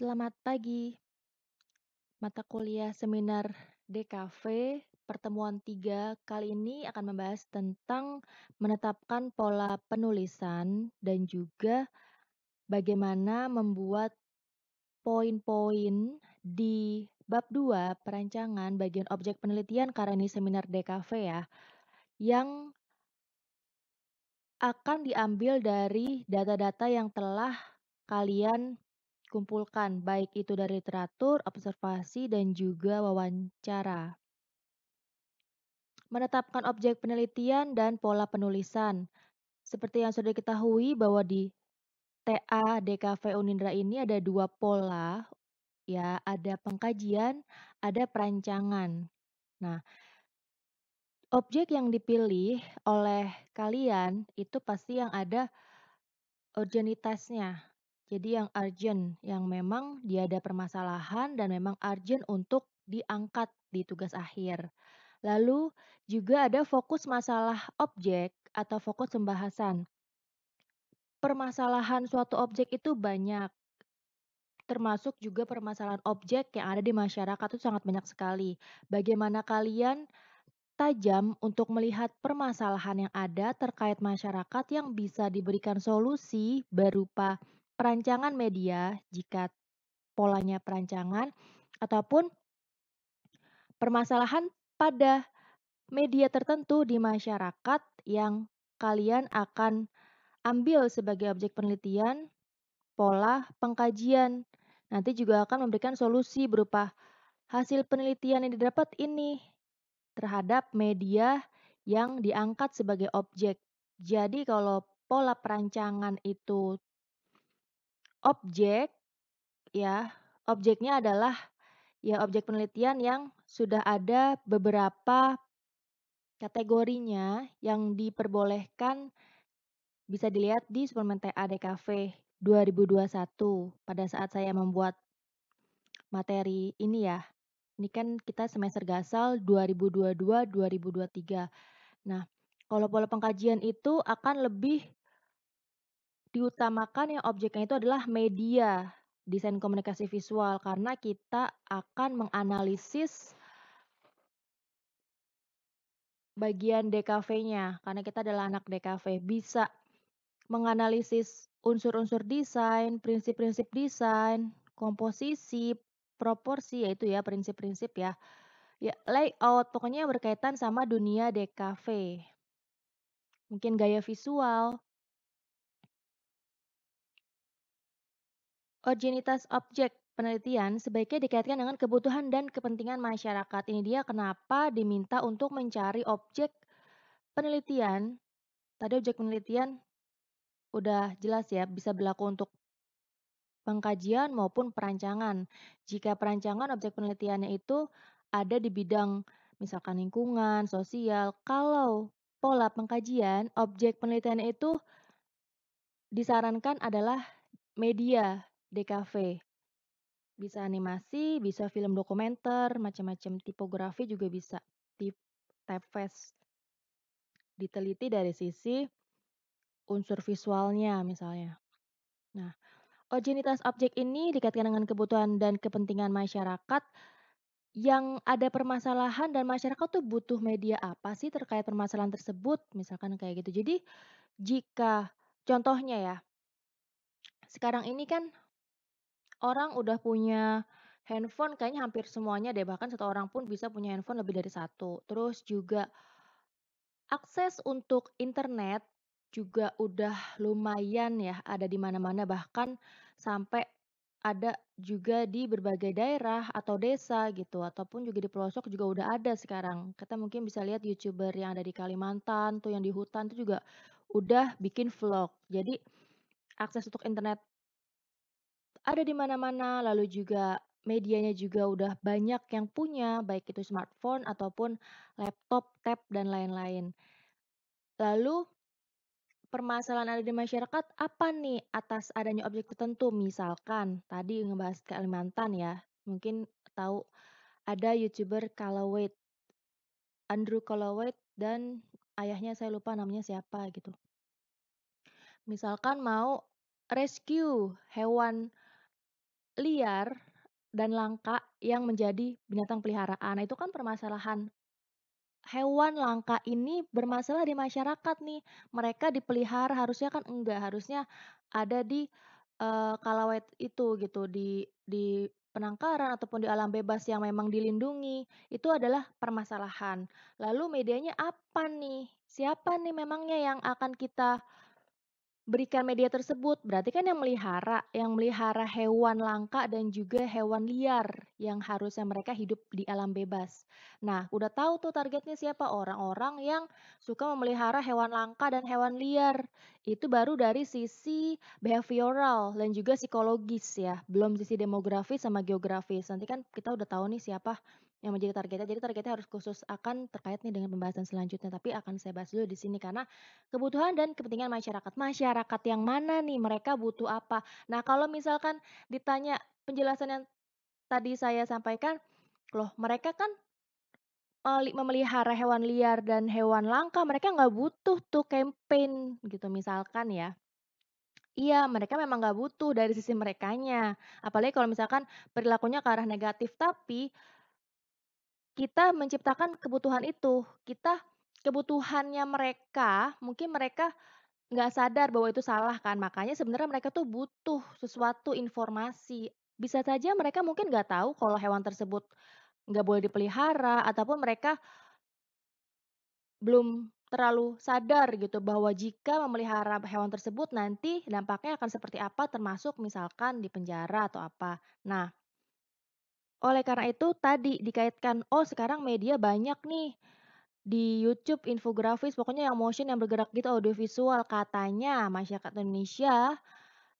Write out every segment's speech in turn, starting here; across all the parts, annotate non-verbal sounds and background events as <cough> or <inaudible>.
Selamat pagi. Mata kuliah seminar DKV pertemuan 3 kali ini akan membahas tentang menetapkan pola penulisan dan juga bagaimana membuat poin-poin di bab 2 perancangan bagian objek penelitian karena ini seminar DKV ya, yang akan diambil dari data-data yang telah kalian kumpulkan, baik itu dari literatur, observasi, dan juga wawancara. Menetapkan objek penelitian dan pola penulisan. Seperti yang sudah diketahui bahwa di TA DKV Unindra ini ada dua pola, ya, ada pengkajian, ada perancangan. Nah, objek yang dipilih oleh kalian itu pasti yang ada urgenitasnya. Jadi yang urgent, yang memang dia ada permasalahan dan memang urgent untuk diangkat di tugas akhir. Lalu juga ada fokus masalah objek atau fokus pembahasan. Permasalahan suatu objek itu banyak, termasuk juga permasalahan objek yang ada di masyarakat itu sangat banyak sekali. Bagaimana kalian tajam untuk melihat permasalahan yang ada terkait masyarakat yang bisa diberikan solusi berupa perancangan media jika polanya perancangan ataupun permasalahan pada media tertentu di masyarakat yang kalian akan ambil sebagai objek penelitian, pola pengkajian. Nanti juga akan memberikan solusi berupa hasil penelitian yang didapat ini terhadap media yang diangkat sebagai objek. Jadi kalau pola perancangan itu Objek, ya, objeknya adalah, ya objek penelitian yang sudah ada beberapa kategorinya yang diperbolehkan bisa dilihat di Suplemen TA DKV 2021 pada saat saya membuat materi ini ya. Ini kan kita semester gasal 2022-2023. Nah, kalau pola pengkajian itu akan lebih Diutamakan yang objeknya itu adalah media, desain komunikasi visual, karena kita akan menganalisis bagian DKV-nya, karena kita adalah anak DKV, bisa menganalisis unsur-unsur desain, prinsip-prinsip desain, komposisi, proporsi, yaitu ya prinsip-prinsip ya, ya layout, pokoknya berkaitan sama dunia DKV. Mungkin gaya visual, Originitas objek penelitian sebaiknya dikaitkan dengan kebutuhan dan kepentingan masyarakat. Ini dia kenapa diminta untuk mencari objek penelitian. Tadi objek penelitian udah jelas ya, bisa berlaku untuk pengkajian maupun perancangan. Jika perancangan objek penelitiannya itu ada di bidang misalkan lingkungan, sosial. Kalau pola pengkajian, objek penelitian itu disarankan adalah media DKV. Bisa animasi, bisa film dokumenter, macam-macam tipografi juga bisa. Tip typeface Diteliti dari sisi unsur visualnya misalnya. Nah, ojenitas objek ini dikaitkan dengan kebutuhan dan kepentingan masyarakat yang ada permasalahan dan masyarakat tuh butuh media apa sih terkait permasalahan tersebut misalkan kayak gitu jadi jika contohnya ya sekarang ini kan orang udah punya handphone kayaknya hampir semuanya deh, bahkan satu orang pun bisa punya handphone lebih dari satu Terus juga akses untuk internet juga udah lumayan ya ada di mana-mana, bahkan sampai ada juga di berbagai daerah atau desa gitu, ataupun juga di pelosok juga udah ada sekarang. Kita mungkin bisa lihat YouTuber yang ada di Kalimantan tuh, yang di hutan tuh juga udah bikin vlog. Jadi akses untuk internet ada di mana-mana, lalu juga medianya juga udah banyak yang punya, baik itu smartphone ataupun laptop, tab, dan lain-lain. Lalu, permasalahan ada di masyarakat apa nih atas adanya objek tertentu? Misalkan, tadi ngebahas Kalimantan ya, mungkin tahu ada YouTuber Kalawait, Andrew Kalawait, dan ayahnya saya lupa namanya siapa gitu. Misalkan mau rescue hewan Liar dan langka yang menjadi binatang peliharaan. Nah, itu kan permasalahan hewan langka ini bermasalah di masyarakat nih. Mereka dipelihara, harusnya kan enggak, harusnya ada di, uh, kalawet itu gitu, di di penangkaran ataupun di alam bebas yang memang dilindungi, itu adalah permasalahan. Lalu medianya apa nih? Siapa nih memangnya yang akan kita berikan media tersebut. Berarti kan yang melihara, yang melihara hewan langka dan juga hewan liar yang harusnya mereka hidup di alam bebas. Nah, udah tahu tuh targetnya siapa? Orang-orang yang suka memelihara hewan langka dan hewan liar. Itu baru dari sisi behavioral dan juga psikologis ya, belum sisi demografis sama geografis. Nanti kan kita udah tahu nih siapa yang menjadi targetnya, jadi targetnya harus khusus akan terkait nih dengan pembahasan selanjutnya, tapi akan saya bahas dulu di sini karena kebutuhan dan kepentingan masyarakat. Masyarakat yang mana nih mereka butuh apa? Nah, kalau misalkan ditanya penjelasan yang tadi saya sampaikan, loh mereka kan memelihara hewan liar dan hewan langka, mereka nggak butuh tuh campaign gitu misalkan ya. Iya, mereka memang nggak butuh dari sisi merekanya. Apalagi kalau misalkan perilakunya ke arah negatif, tapi kita menciptakan kebutuhan itu. Kita kebutuhannya mereka, mungkin mereka nggak sadar bahwa itu salah kan. Makanya sebenarnya mereka tuh butuh sesuatu informasi. Bisa saja mereka mungkin nggak tahu kalau hewan tersebut nggak boleh dipelihara ataupun mereka belum terlalu sadar gitu bahwa jika memelihara hewan tersebut nanti dampaknya akan seperti apa termasuk misalkan di penjara atau apa. Nah, oleh karena itu tadi dikaitkan, oh sekarang media banyak nih, di YouTube infografis pokoknya yang motion yang bergerak gitu audiovisual katanya masyarakat Indonesia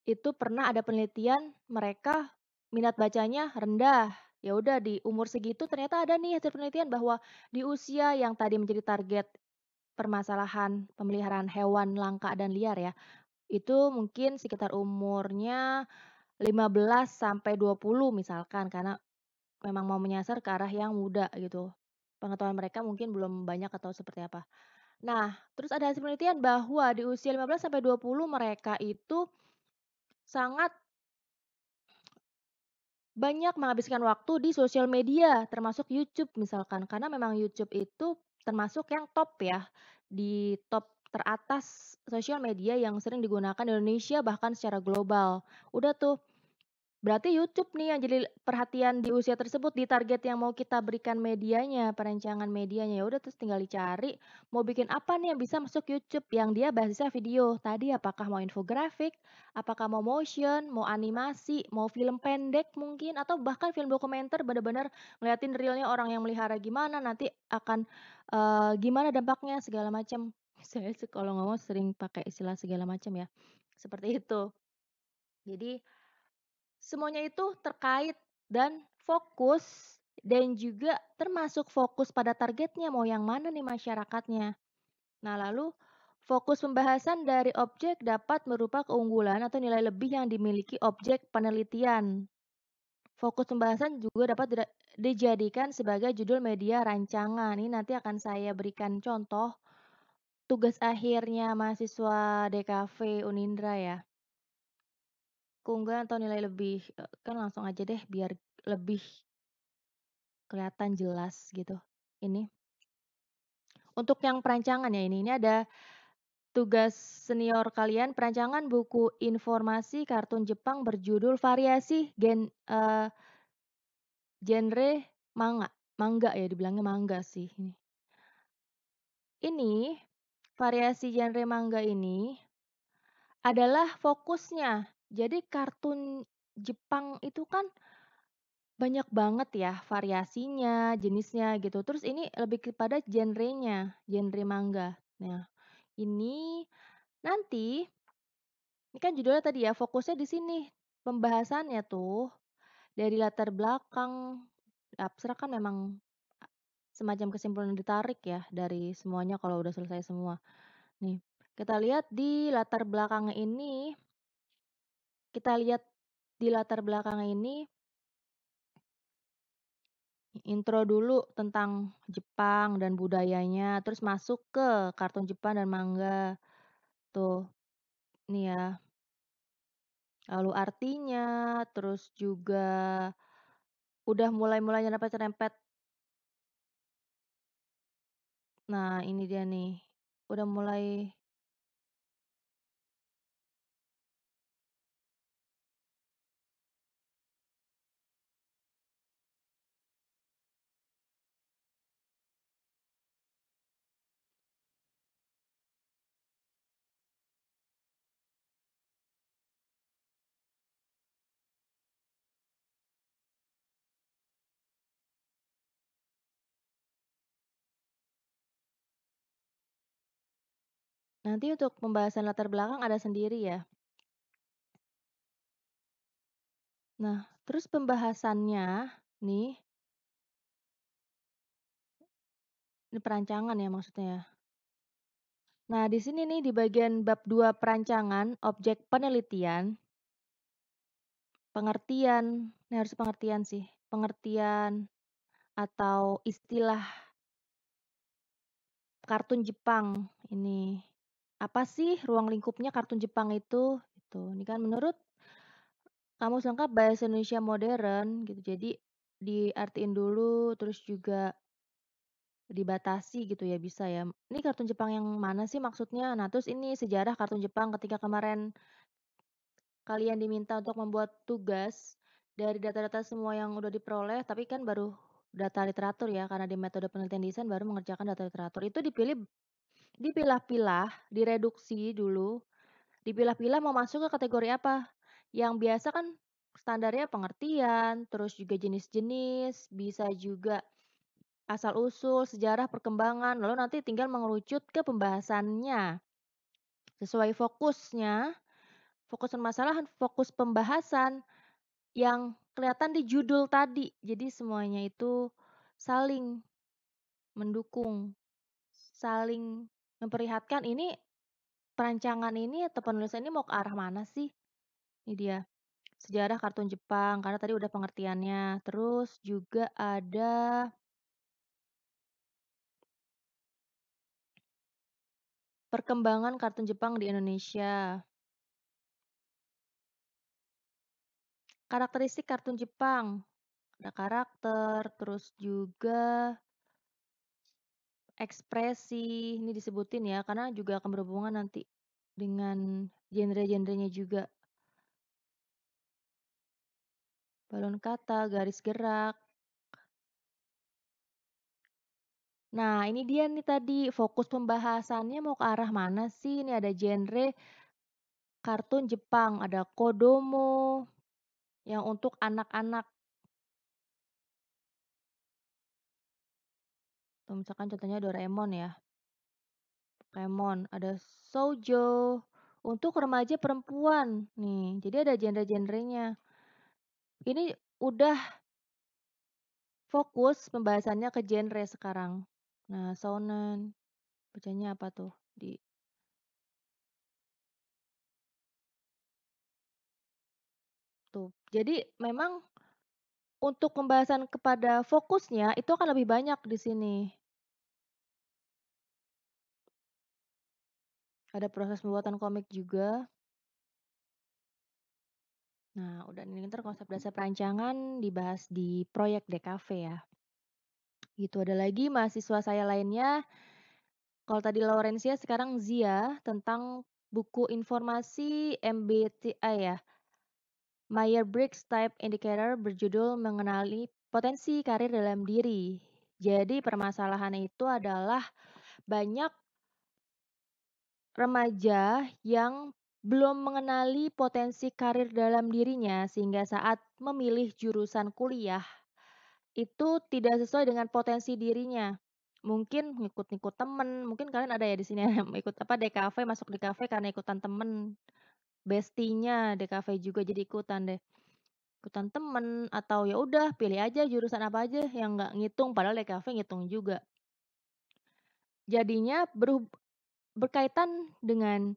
itu pernah ada penelitian mereka minat bacanya rendah. Ya udah di umur segitu ternyata ada nih hasil penelitian bahwa di usia yang tadi menjadi target permasalahan pemeliharaan hewan langka dan liar ya. Itu mungkin sekitar umurnya 15 sampai 20 misalkan karena Memang mau menyasar ke arah yang muda gitu. Pengetahuan mereka mungkin belum banyak atau seperti apa. Nah, terus ada hasil penelitian bahwa di usia 15 sampai 20 mereka itu sangat banyak menghabiskan waktu di sosial media, termasuk YouTube misalkan. Karena memang YouTube itu termasuk yang top ya, di top teratas sosial media yang sering digunakan di Indonesia bahkan secara global. Udah tuh, Berarti YouTube nih yang jadi perhatian di usia tersebut, di target yang mau kita berikan medianya, perencangan medianya. Ya udah terus tinggal dicari mau bikin apa nih yang bisa masuk YouTube yang dia basisnya video. Tadi apakah mau infografik, apakah mau motion, mau animasi, mau film pendek mungkin atau bahkan film dokumenter benar-benar ngeliatin realnya orang yang melihara gimana nanti akan uh, gimana dampaknya segala macam. <laughs> Saya kalau ngomong sering pakai istilah segala macam ya. Seperti itu. Jadi Semuanya itu terkait dan fokus dan juga termasuk fokus pada targetnya mau yang mana nih masyarakatnya. Nah, lalu fokus pembahasan dari objek dapat berupa keunggulan atau nilai lebih yang dimiliki objek penelitian. Fokus pembahasan juga dapat dijadikan sebagai judul media rancangan. Ini nanti akan saya berikan contoh tugas akhirnya mahasiswa DKV Unindra ya keunggulan atau nilai lebih, e, kan langsung aja deh biar lebih kelihatan jelas gitu, ini. Untuk yang perancangan ya ini, ini ada tugas senior kalian perancangan buku informasi kartun Jepang berjudul variasi gen uh, genre manga, manga ya dibilangnya manga sih ini. Ini, variasi genre manga ini, adalah fokusnya jadi kartun Jepang itu kan banyak banget ya variasinya, jenisnya gitu. Terus ini lebih kepada genrenya, genre manga. Nah, ini nanti ini kan judulnya tadi ya, fokusnya di sini. Pembahasannya tuh dari latar belakang abstrak kan memang semacam kesimpulan ditarik ya dari semuanya kalau udah selesai semua. Nih, kita lihat di latar belakang ini kita lihat di latar belakang ini intro dulu tentang Jepang dan budayanya, terus masuk ke kartun Jepang dan manga. Tuh, nih ya. Lalu artinya, terus juga udah mulai-mulai nyerempet cerempet Nah, ini dia nih, udah mulai Nanti untuk pembahasan latar belakang ada sendiri ya? Nah, terus pembahasannya nih Ini perancangan ya maksudnya ya. Nah, di sini nih di bagian bab 2 perancangan, objek penelitian, pengertian, ini harus pengertian sih, pengertian atau istilah kartun Jepang ini. Apa sih ruang lingkupnya kartun Jepang itu? itu Ini kan menurut kamu Lengkap Bahasa Indonesia Modern gitu. Jadi diartiin dulu terus juga dibatasi gitu ya bisa ya. Ini kartun Jepang yang mana sih maksudnya? Nah, terus ini sejarah kartun Jepang ketika kemarin kalian diminta untuk membuat tugas dari data-data semua yang udah diperoleh, tapi kan baru data literatur ya, karena di metode penelitian desain baru mengerjakan data literatur. Itu dipilih Dipilah-pilah, direduksi dulu, dipilah-pilah mau masuk ke kategori apa. Yang biasa kan standarnya pengertian, terus juga jenis-jenis, bisa juga asal-usul, sejarah, perkembangan, lalu nanti tinggal mengerucut ke pembahasannya. Sesuai fokusnya, fokus permasalahan, fokus pembahasan yang kelihatan di judul tadi. Jadi semuanya itu saling mendukung, saling Memperlihatkan ini, perancangan ini atau penulisan ini mau ke arah mana sih? Ini dia, sejarah kartun Jepang, karena tadi udah pengertiannya. Terus juga ada perkembangan kartun Jepang di Indonesia. Karakteristik kartun Jepang, ada karakter, terus juga Ekspresi, ini disebutin ya, karena juga akan berhubungan nanti dengan genre-genrenya juga. Balon kata, garis gerak. Nah, ini dia nih tadi, fokus pembahasannya mau ke arah mana sih? Ini ada genre kartun Jepang, ada Kodomo, yang untuk anak-anak. Atau misalkan contohnya Doraemon ya. Pokemon, ada Sojo. Untuk remaja perempuan nih. Jadi ada genre-genrenya. Ini udah fokus pembahasannya ke genre sekarang. Nah, sonen bacanya apa tuh di tuh. Jadi memang untuk pembahasan kepada fokusnya itu akan lebih banyak di sini. Ada proses pembuatan komik juga. Nah, udah nih ntar konsep dasar hmm. perancangan dibahas di proyek DKV ya. Gitu, ada lagi mahasiswa saya lainnya, kalau tadi Laurencia sekarang Zia tentang buku informasi MBTI ya. Myers-Briggs Type Indicator berjudul mengenali potensi karir dalam diri. Jadi permasalahannya itu adalah banyak remaja yang belum mengenali potensi karir dalam dirinya sehingga saat memilih jurusan kuliah itu tidak sesuai dengan potensi dirinya. Mungkin ngikut-ngikut temen, mungkin kalian ada ya di sini yang ikut apa DKV, masuk DKV karena ikutan temen. Bestinya DKV juga jadi ikutan deh. Ikutan temen atau ya udah pilih aja jurusan apa aja yang nggak ngitung padahal DKV ngitung juga. Jadinya berhub Berkaitan dengan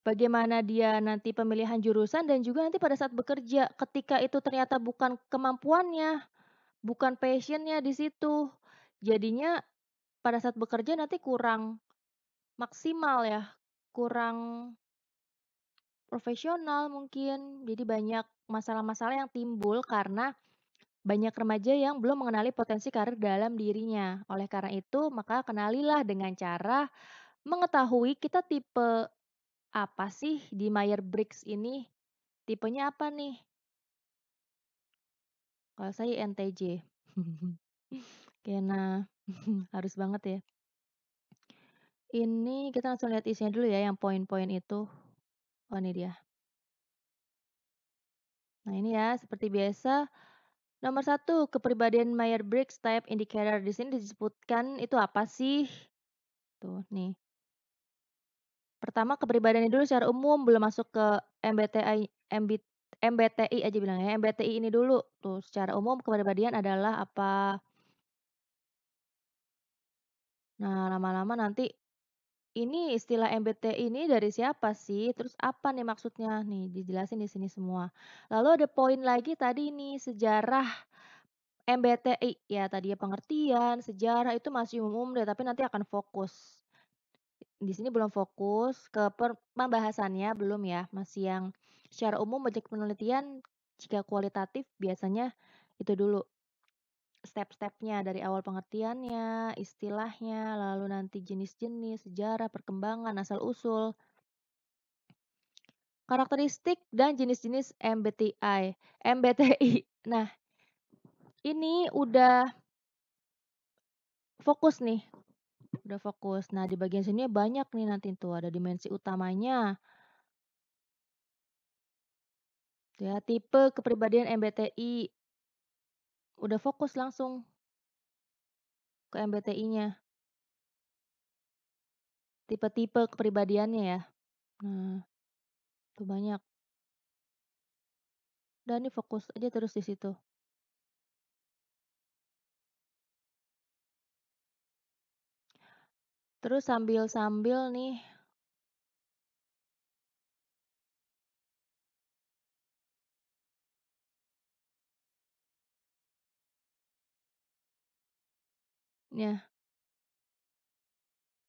bagaimana dia nanti pemilihan jurusan dan juga nanti pada saat bekerja, ketika itu ternyata bukan kemampuannya, bukan passionnya di situ, jadinya pada saat bekerja nanti kurang maksimal ya, kurang profesional mungkin. Jadi banyak masalah-masalah yang timbul karena banyak remaja yang belum mengenali potensi karir dalam dirinya. Oleh karena itu, maka kenalilah dengan cara mengetahui kita tipe apa sih di Myers-Briggs ini? Tipenya apa nih? Kalau saya NTJ. <laughs> Kena <laughs> harus banget ya. Ini kita langsung lihat isinya dulu ya yang poin-poin itu. Oh ini dia. Nah ini ya seperti biasa Nomor satu, kepribadian Myers-Briggs Type Indicator. Di sini disebutkan itu apa sih? Tuh, nih. Pertama kepribadiannya dulu secara umum, belum masuk ke MBTI MB, MBTI aja bilang ya MBTI ini dulu tuh, secara umum kepribadian adalah apa? Nah, lama-lama nanti, ini istilah MBTI ini dari siapa sih? Terus apa nih maksudnya? Nih, dijelasin di sini semua. Lalu ada poin lagi tadi ini sejarah MBTI. Ya, tadi ya pengertian, sejarah itu masih umum deh, tapi nanti akan fokus. Di sini belum fokus ke pembahasannya, belum ya, masih yang secara umum banyak penelitian jika kualitatif biasanya itu dulu step-stepnya dari awal pengertiannya, istilahnya, lalu nanti jenis-jenis, sejarah, perkembangan, asal-usul, karakteristik dan jenis-jenis MBTI, MBTI. Nah, ini udah fokus nih Udah fokus. Nah, di bagian sini banyak nih nanti tuh ada dimensi utamanya. Ya, tipe kepribadian MBTI. Udah fokus langsung ke MBTI-nya. Tipe-tipe kepribadiannya ya. Nah, itu banyak. Dan ini fokus aja terus di situ. Terus sambil-sambil nih Ya.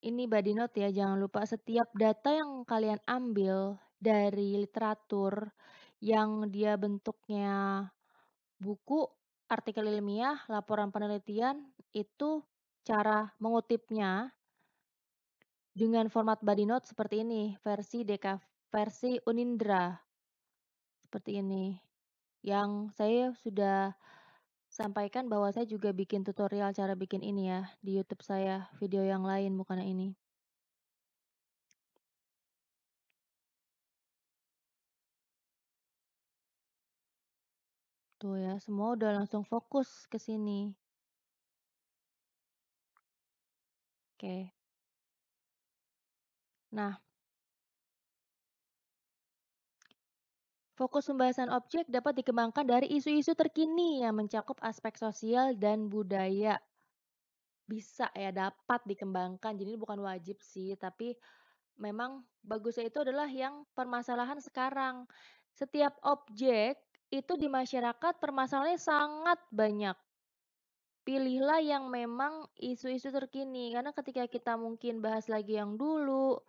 Ini body note ya, jangan lupa setiap data yang kalian ambil dari literatur yang dia bentuknya buku, artikel ilmiah, laporan penelitian, itu cara mengutipnya dengan format body note seperti ini, versi DK versi Unindra. Seperti ini. Yang saya sudah sampaikan bahwa saya juga bikin tutorial cara bikin ini ya di YouTube saya, video yang lain bukan ini. Tuh ya, semua udah langsung fokus ke sini. Oke. Nah Fokus pembahasan objek dapat dikembangkan dari isu-isu terkini yang mencakup aspek sosial dan budaya. Bisa ya, dapat dikembangkan, jadi bukan wajib sih, tapi memang bagusnya itu adalah yang permasalahan sekarang. Setiap objek itu di masyarakat permasalahannya sangat banyak. Pilihlah yang memang isu-isu terkini, karena ketika kita mungkin bahas lagi yang dulu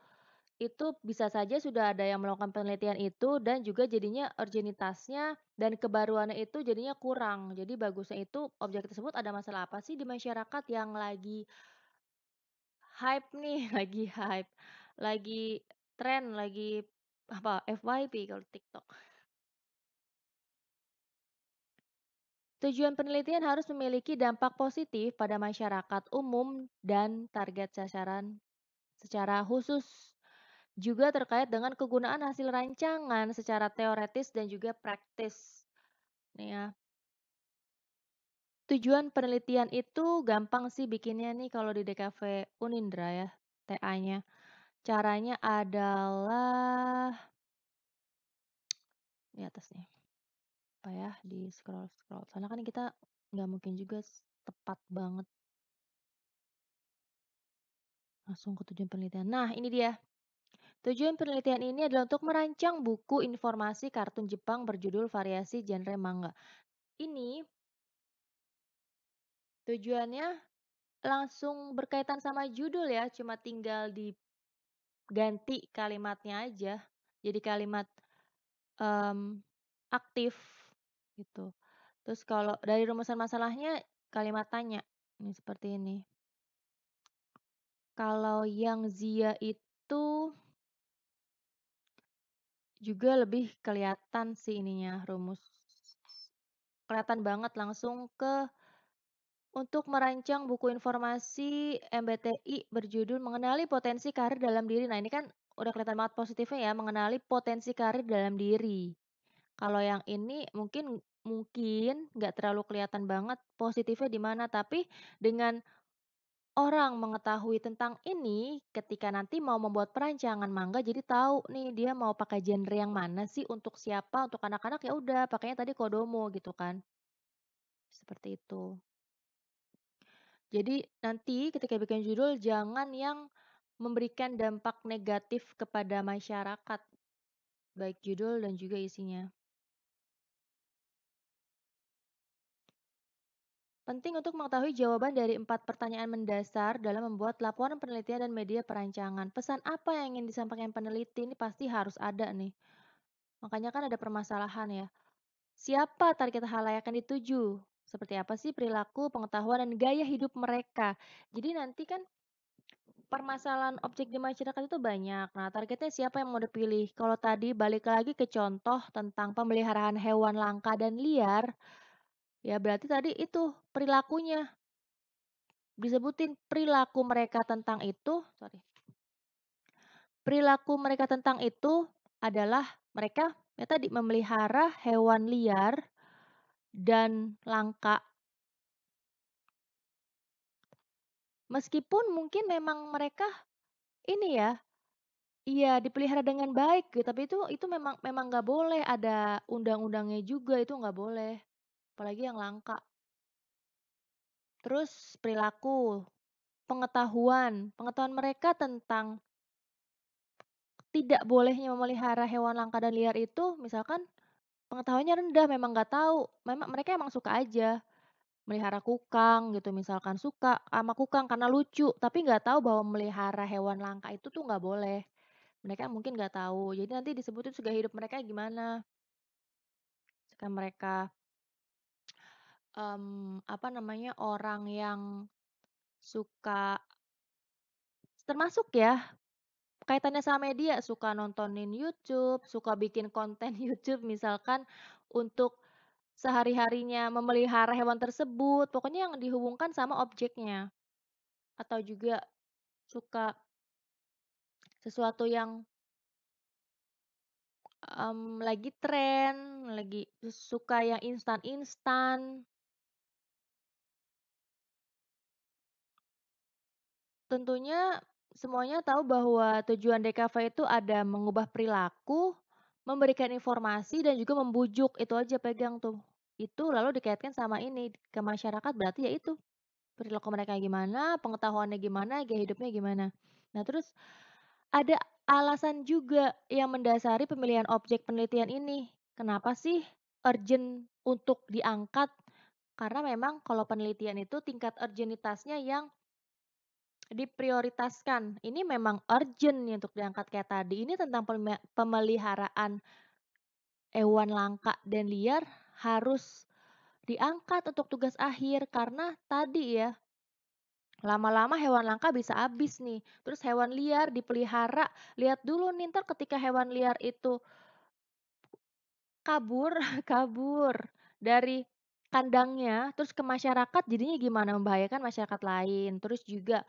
itu bisa saja sudah ada yang melakukan penelitian itu dan juga jadinya urgenitasnya dan kebaruannya itu jadinya kurang. Jadi bagusnya itu objek tersebut ada masalah apa sih di masyarakat yang lagi hype nih, <laughs> lagi hype, lagi tren, lagi apa FYP kalau TikTok. Tujuan penelitian harus memiliki dampak positif pada masyarakat umum dan target sasaran secara khusus juga terkait dengan kegunaan hasil rancangan secara teoretis dan juga praktis. Nih ya. Tujuan penelitian itu gampang sih bikinnya nih kalau di DKV Unindra ya, TA-nya. Caranya adalah di atas nih. Apa ya, di scroll-scroll. Soalnya kan kita nggak mungkin juga tepat banget langsung ke tujuan penelitian. Nah, ini dia. Tujuan penelitian ini adalah untuk merancang buku informasi kartun Jepang berjudul Variasi Genre Manga. Ini tujuannya langsung berkaitan sama judul ya, cuma tinggal diganti kalimatnya aja. Jadi kalimat um, aktif gitu. Terus kalau dari rumusan masalahnya kalimat tanya ini seperti ini. Kalau yang Zia itu juga lebih kelihatan sih ininya, rumus kelihatan banget langsung ke untuk merancang buku informasi MBTI berjudul Mengenali Potensi Karir Dalam Diri. Nah, ini kan udah kelihatan banget positifnya ya, mengenali potensi karir dalam diri. Kalau yang ini mungkin mungkin nggak terlalu kelihatan banget positifnya di mana, tapi dengan Orang mengetahui tentang ini ketika nanti mau membuat perancangan mangga jadi tahu nih dia mau pakai genre yang mana sih, untuk siapa, untuk anak-anak ya udah pakainya tadi Kodomo gitu kan. Seperti itu. Jadi nanti ketika bikin judul jangan yang memberikan dampak negatif kepada masyarakat, baik judul dan juga isinya. Penting untuk mengetahui jawaban dari empat pertanyaan mendasar dalam membuat laporan penelitian dan media perancangan. Pesan apa yang ingin disampaikan peneliti ini pasti harus ada nih. Makanya kan ada permasalahan ya. Siapa target halayak yang dituju? Seperti apa sih perilaku, pengetahuan, dan gaya hidup mereka? Jadi nanti kan permasalahan objek di masyarakat itu banyak. Nah, targetnya siapa yang mau dipilih? Kalau tadi balik lagi ke contoh tentang pemeliharaan hewan langka dan liar, Ya berarti tadi itu perilakunya. Disebutin perilaku mereka tentang itu sorry. Perilaku mereka tentang itu adalah mereka ya tadi memelihara hewan liar dan langka. Meskipun mungkin memang mereka ini ya, iya dipelihara dengan baik gitu, tapi itu itu memang memang nggak boleh, ada undang-undangnya juga, itu nggak boleh apalagi yang langka. Terus perilaku, pengetahuan, pengetahuan mereka tentang tidak bolehnya memelihara hewan langka dan liar itu misalkan pengetahuannya rendah, memang nggak tahu. Memang mereka emang suka aja melihara kukang gitu misalkan suka sama kukang karena lucu tapi nggak tahu bahwa melihara hewan langka itu tuh nggak boleh mereka mungkin nggak tahu jadi nanti disebutin sudah hidup mereka gimana jika mereka um, apa namanya, orang yang suka termasuk ya, kaitannya sama media, suka nontonin YouTube, suka bikin konten <laughs> YouTube misalkan untuk sehari-harinya memelihara hewan tersebut, pokoknya yang dihubungkan sama objeknya. Atau juga suka sesuatu yang um, lagi tren, lagi suka yang instan-instan. Tentunya semuanya tahu bahwa tujuan DKV itu ada mengubah perilaku, memberikan informasi dan juga membujuk. Itu aja pegang tuh. Itu lalu dikaitkan sama ini ke masyarakat berarti ya itu. Perilaku mereka gimana, pengetahuannya gimana, gaya hidupnya gimana. Nah, terus ada alasan juga yang mendasari pemilihan objek penelitian ini. Kenapa sih urgent untuk diangkat? Karena memang kalau penelitian itu tingkat urgenitasnya yang Diprioritaskan, ini memang urgent nih untuk diangkat kayak tadi, ini tentang pemeliharaan hewan langka dan liar harus diangkat untuk tugas akhir karena tadi ya, lama-lama hewan langka bisa habis nih, terus hewan liar dipelihara, lihat dulu nih ntar ketika hewan liar itu kabur <laughs> kabur dari kandangnya, terus ke masyarakat jadinya gimana? Membahayakan masyarakat lain, terus juga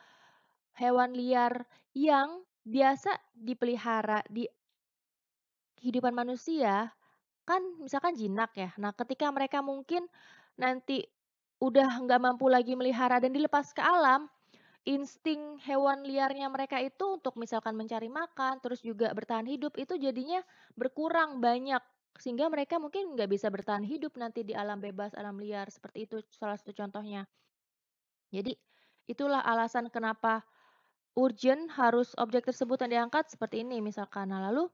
Hewan liar yang biasa dipelihara di kehidupan manusia, kan misalkan jinak ya. Nah, ketika mereka mungkin nanti udah nggak mampu lagi melihara dan dilepas ke alam, insting hewan liarnya mereka itu untuk misalkan mencari makan, terus juga bertahan hidup itu jadinya berkurang banyak. Sehingga mereka mungkin nggak bisa bertahan hidup nanti di alam bebas, alam liar. Seperti itu salah satu contohnya. Jadi, itulah alasan kenapa urgent harus objek tersebut yang diangkat seperti ini misalkan. Nah, lalu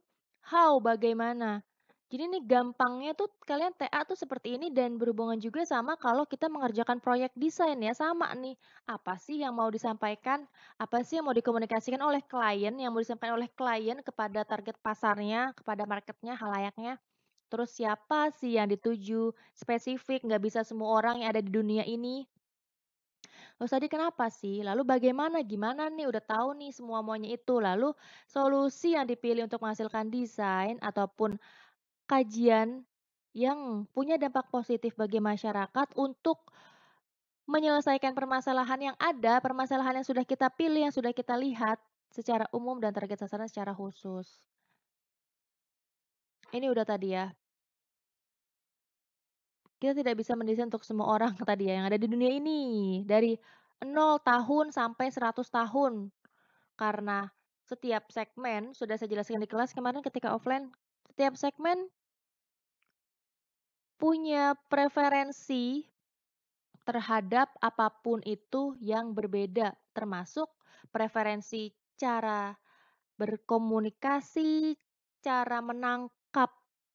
how bagaimana? Jadi ini gampangnya tuh kalian TA tuh seperti ini dan berhubungan juga sama kalau kita mengerjakan proyek desain ya sama nih. Apa sih yang mau disampaikan? Apa sih yang mau dikomunikasikan oleh klien? Yang mau disampaikan oleh klien kepada target pasarnya, kepada marketnya, halayaknya. Terus siapa sih yang dituju? Spesifik, nggak bisa semua orang yang ada di dunia ini. Terus tadi kenapa sih? Lalu bagaimana? Gimana nih? Udah tahu nih semua maunya itu. Lalu solusi yang dipilih untuk menghasilkan desain ataupun kajian yang punya dampak positif bagi masyarakat untuk menyelesaikan permasalahan yang ada, permasalahan yang sudah kita pilih, yang sudah kita lihat secara umum dan target sasaran secara khusus. Ini udah tadi ya, kita tidak bisa mendesain untuk semua orang <laughs> tadi ya yang ada di dunia ini, dari 0 tahun sampai 100 tahun. Karena setiap segmen sudah saya jelaskan di kelas kemarin ketika offline, setiap segmen punya preferensi terhadap apapun itu yang berbeda, termasuk preferensi cara berkomunikasi, cara menang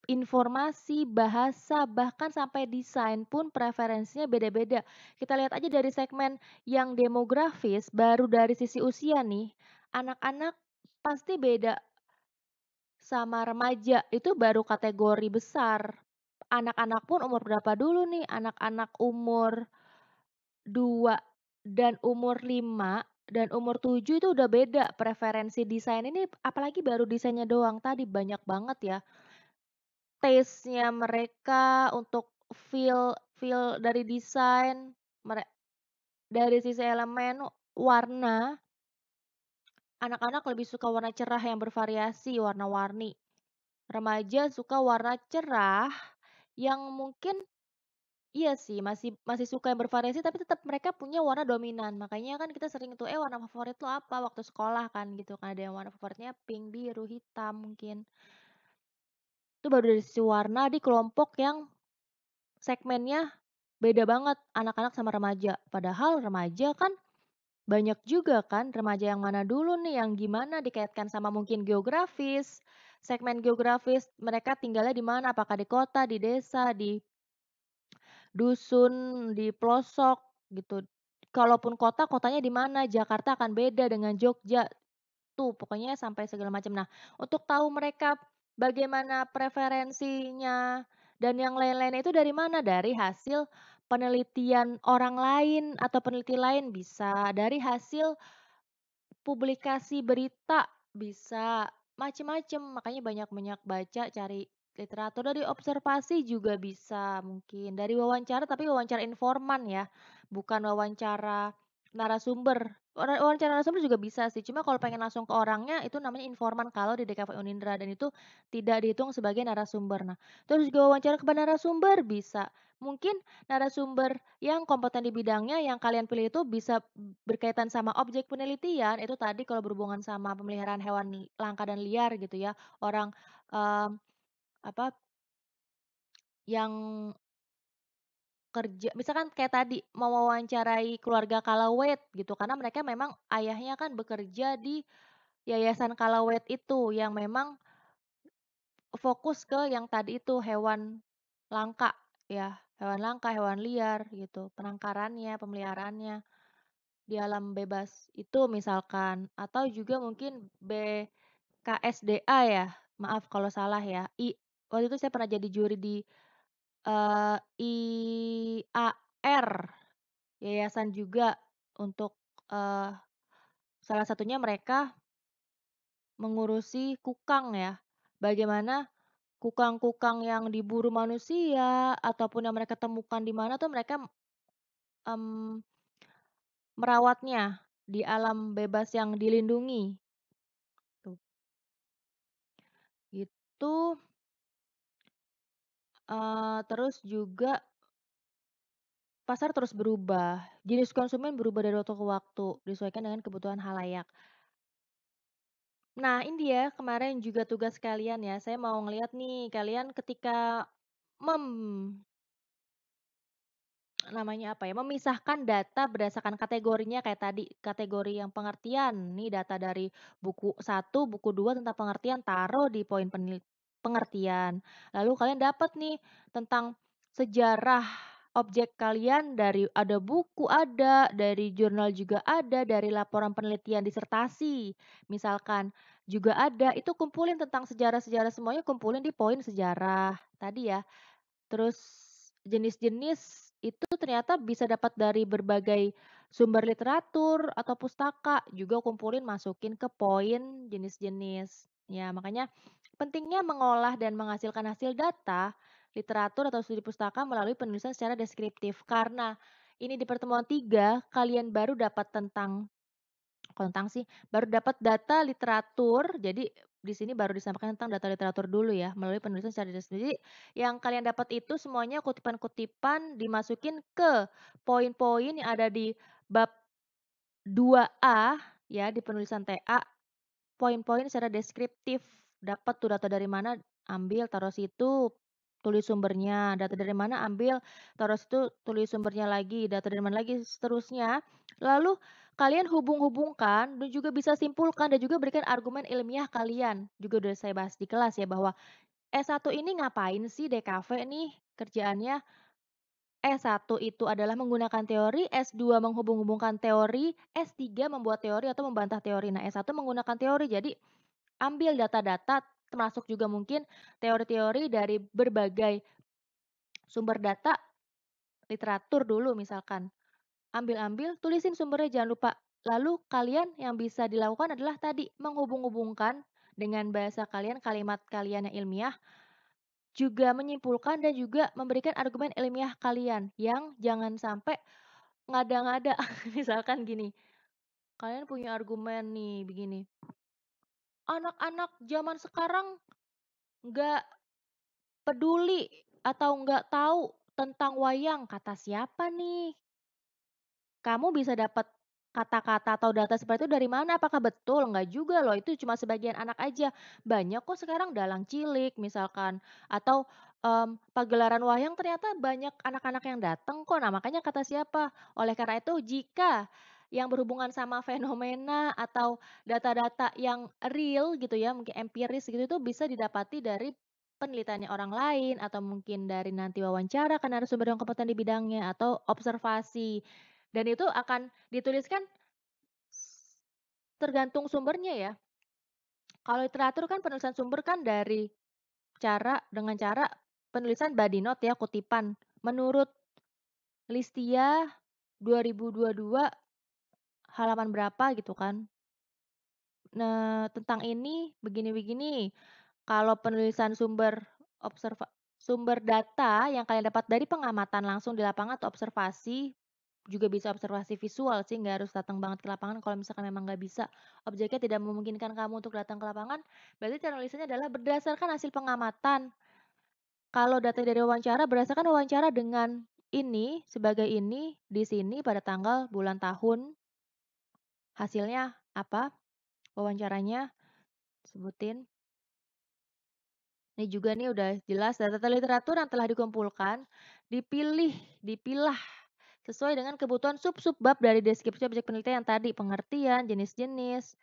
informasi, bahasa, bahkan sampai desain pun preferensinya beda-beda. Kita lihat aja dari segmen yang demografis, baru dari sisi usia nih, anak-anak pasti beda sama remaja, itu baru kategori besar. Anak-anak pun umur berapa dulu nih? Anak-anak umur 2 dan umur 5 dan umur 7 itu udah beda preferensi desain ini apalagi baru desainnya doang tadi banyak banget ya taste-nya mereka untuk feel feel dari desain, dari sisi elemen warna, anak-anak lebih suka warna cerah yang bervariasi warna-warni. Remaja suka warna cerah yang mungkin iya sih masih masih suka yang bervariasi tapi tetap mereka punya warna dominan. Makanya kan kita sering itu eh warna favorit lo apa waktu sekolah kan gitu kan ada yang warna favoritnya pink, biru, hitam mungkin. Itu baru dari sisi warna di kelompok yang segmennya beda banget anak-anak sama remaja. Padahal remaja kan banyak juga kan remaja yang mana dulu nih yang gimana dikaitkan sama mungkin geografis, segmen geografis mereka tinggalnya di mana, apakah di kota, di desa, di dusun, di pelosok gitu. Kalaupun kota, kotanya di mana? Jakarta akan beda dengan Jogja. Tuh, pokoknya sampai segala macam. Nah, untuk tahu mereka Bagaimana preferensinya dan yang lain lain itu dari mana? Dari hasil penelitian orang lain atau peneliti lain bisa, dari hasil publikasi berita bisa, macam-macam, Makanya banyak-banyak baca, cari literatur, dari observasi juga bisa mungkin, dari wawancara, tapi wawancara informan ya, bukan wawancara narasumber wawancara narasumber juga bisa sih, cuma kalau pengen langsung ke orangnya itu namanya informan kalau di DKV Unindra dan itu tidak dihitung sebagai narasumber. Nah, terus juga wawancara kepada narasumber bisa. Mungkin narasumber yang kompeten di bidangnya yang kalian pilih itu bisa berkaitan sama objek penelitian, itu tadi kalau berhubungan sama pemeliharaan hewan langka dan liar gitu ya. Orang, um, apa yang kerja misalkan kayak tadi mau wawancarai keluarga Kalawet gitu karena mereka memang ayahnya kan bekerja di yayasan Kalawet itu yang memang fokus ke yang tadi itu hewan langka ya hewan langka hewan liar gitu penangkarannya pemeliharaannya di alam bebas itu misalkan atau juga mungkin BKSDA ya maaf kalau salah ya I waktu itu saya pernah jadi juri di uh, eh, IAR, yayasan juga untuk, uh, salah satunya mereka mengurusi kukang ya. Bagaimana kukang-kukang yang diburu manusia ataupun yang mereka temukan di mana tuh mereka, um, merawatnya di alam bebas yang dilindungi. Tuh. Gitu terus juga pasar terus berubah. Jenis konsumen berubah dari waktu ke waktu, disesuaikan dengan kebutuhan halayak. Nah, ini dia kemarin juga tugas kalian ya, saya mau ngelihat nih kalian ketika mem namanya apa ya, memisahkan data berdasarkan kategorinya kayak tadi, kategori yang pengertian, nih data dari buku 1, buku 2 tentang pengertian taruh di poin pengertian. Lalu kalian dapat nih tentang sejarah objek kalian dari ada buku ada, dari jurnal juga ada, dari laporan penelitian disertasi misalkan juga ada. Itu kumpulin tentang sejarah-sejarah semuanya kumpulin di poin sejarah tadi ya. Terus jenis-jenis itu ternyata bisa dapat dari berbagai sumber literatur atau pustaka juga kumpulin masukin ke poin jenis-jenis. Ya, makanya pentingnya mengolah dan menghasilkan hasil data, literatur atau studi pustaka melalui penulisan secara deskriptif. Karena ini di pertemuan tiga, kalian baru dapat tentang kontang sih, baru dapat data literatur. Jadi di sini baru disampaikan tentang data literatur dulu ya melalui penulisan secara Jadi, Yang kalian dapat itu semuanya kutipan-kutipan dimasukin ke poin-poin yang ada di bab 2A ya di penulisan TA poin-poin secara deskriptif. Dapat tuh data dari mana, ambil, taruh situ, tulis sumbernya. Data dari mana ambil, taruh situ, tulis sumbernya lagi, data dari mana lagi, seterusnya. Lalu kalian hubung-hubungkan dan juga bisa simpulkan dan juga berikan argumen ilmiah kalian. Juga udah saya bahas di kelas ya bahwa S1 ini ngapain sih DKV nih kerjaannya? S1 itu adalah menggunakan teori, S2 menghubung-hubungkan teori, S3 membuat teori atau membantah teori. Nah, S1 menggunakan teori, jadi ambil data-data termasuk juga mungkin teori-teori dari berbagai sumber data literatur dulu misalkan. Ambil-ambil, tulisin sumbernya jangan lupa. Lalu kalian yang bisa dilakukan adalah tadi menghubung-hubungkan dengan bahasa kalian, kalimat kalian yang ilmiah, juga menyimpulkan dan juga memberikan argumen ilmiah kalian yang jangan sampai ngada-ngada. <laughs> Misalkan gini, kalian punya argumen nih begini. Anak-anak zaman sekarang nggak peduli atau nggak tahu tentang wayang kata siapa nih? Kamu bisa dapat Kata-kata atau data seperti itu dari mana? Apakah betul? Enggak juga loh, itu cuma sebagian anak aja. Banyak kok sekarang dalang cilik misalkan atau, um, pagelaran wayang ternyata banyak anak-anak yang datang kok. Nah, makanya kata siapa, oleh karena itu jika yang berhubungan sama fenomena atau data-data yang real gitu ya, mungkin empiris gitu itu bisa didapati dari penelitiannya orang lain atau mungkin dari nanti wawancara karena sumber yang kompeten di bidangnya atau observasi. Dan itu akan dituliskan tergantung sumbernya ya. Kalau literatur kan penulisan sumber kan dari cara dengan cara penulisan body note ya kutipan. Menurut Listia 2022 halaman berapa gitu kan. Nah, tentang ini begini-begini. Kalau penulisan sumber observa sumber data yang kalian dapat dari pengamatan langsung di lapangan atau observasi juga bisa observasi visual sih, nggak harus datang banget ke lapangan kalau misalkan memang nggak bisa. Objeknya tidak memungkinkan kamu untuk datang ke lapangan, berarti analisanya adalah berdasarkan hasil pengamatan. Kalau data dari wawancara, berdasarkan wawancara dengan ini, sebagai ini, di sini pada tanggal, bulan, tahun, hasilnya apa, wawancaranya, sebutin. Ini juga nih udah jelas data literatur yang telah dikumpulkan, dipilih, dipilah sesuai dengan kebutuhan sub-sub bab dari deskripsi objek penelitian yang tadi, pengertian, jenis-jenis.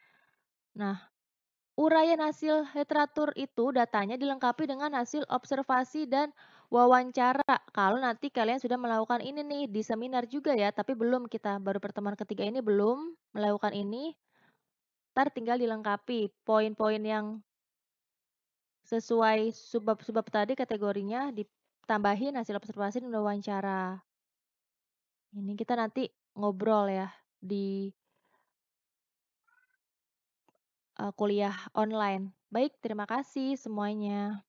Nah, uraian hasil literatur itu datanya dilengkapi dengan hasil observasi dan wawancara. Kalau nanti kalian sudah melakukan ini nih di seminar juga ya, tapi belum kita baru pertemuan ketiga ini belum melakukan ini. Ntar tinggal dilengkapi poin-poin yang sesuai subbab-subbab tadi kategorinya ditambahin hasil observasi dan wawancara. Ini kita nanti ngobrol ya di uh, kuliah online. Baik, terima kasih semuanya.